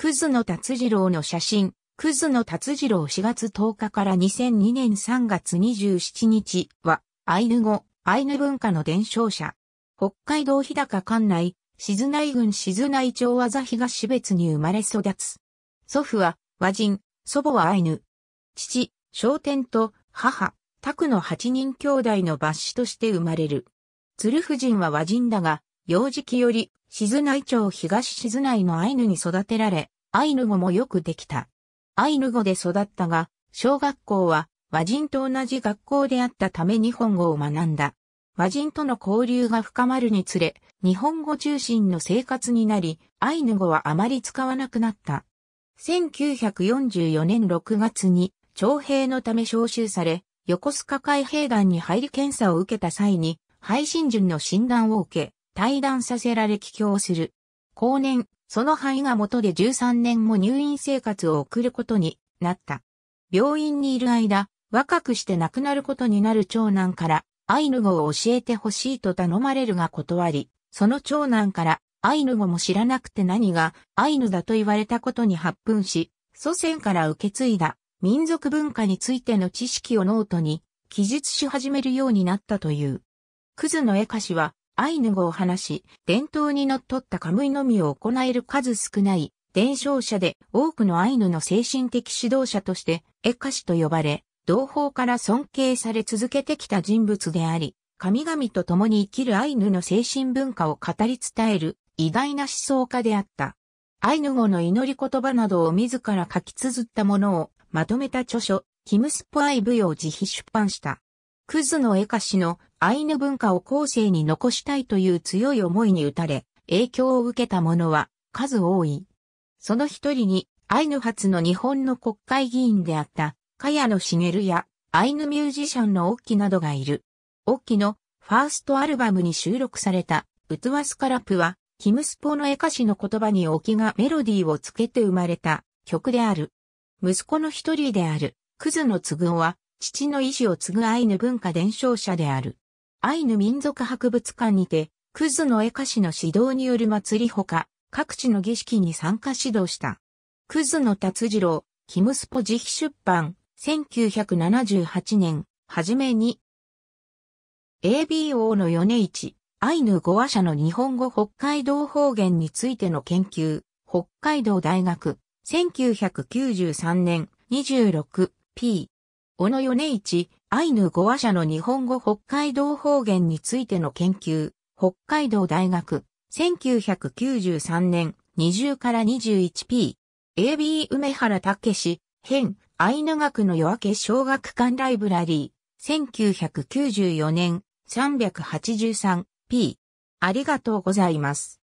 クズの達次郎の写真、クズの達次郎4月10日から2002年3月27日は、アイヌ語、アイヌ文化の伝承者。北海道日高館内、静内郡静内町和座東別に生まれ育つ。祖父は和人、祖母はアイヌ。父、商店と母、拓の8人兄弟の抜子として生まれる。鶴夫人は和人だが、幼児期より静内町東静内のアイヌに育てられ、アイヌ語もよくできた。アイヌ語で育ったが、小学校は和人と同じ学校であったため日本語を学んだ。和人との交流が深まるにつれ、日本語中心の生活になり、アイヌ語はあまり使わなくなった。1944年6月に徴兵のため召集され、横須賀海兵団に入り検査を受けた際に、配信順の診断を受け、退団させられ帰郷する。後年、その範囲が元で13年も入院生活を送ることになった。病院にいる間、若くして亡くなることになる長男から、アイヌ語を教えてほしいと頼まれるが断り、その長男から、アイヌ語も知らなくて何がアイヌだと言われたことに発奮し、祖先から受け継いだ民族文化についての知識をノートに記述し始めるようになったという。クズの絵歌詞はアイヌ語を話し、伝統にのっとったカムイのみを行える数少ない伝承者で多くのアイヌの精神的指導者として、エカシと呼ばれ、同胞から尊敬され続けてきた人物であり、神々と共に生きるアイヌの精神文化を語り伝える偉大な思想家であった。アイヌ語の祈り言葉などを自ら書き綴ったものをまとめた著書、キムスポアイブヨを自費出版した。クズの絵歌詞のアイヌ文化を後世に残したいという強い思いに打たれ、影響を受けた者は数多い。その一人に、アイヌ初の日本の国会議員であった、カヤノシゲルや、アイヌミュージシャンのオッキなどがいる。オッキのファーストアルバムに収録された、ウトワスカラプは、キムスポの絵歌詞の言葉にオキがメロディーをつけて生まれた曲である。息子の一人である、クズの継ぐは、父の意志を継ぐアイヌ文化伝承者である。アイヌ民族博物館にて、クズの絵歌詞の指導による祭りほか、各地の儀式に参加指導した。クズの達次郎、キムスポ自費出版、1978年、はじめに、ABO の米市、アイヌ語話者の日本語北海道方言についての研究、北海道大学、1993年 26p。小野米一、アイヌ語話者の日本語北海道方言についての研究、北海道大学、1993年、20から 21p、AB 梅原武史、編、アイヌ学の夜明け小学館ライブラリー、1994年、383p。ありがとうございます。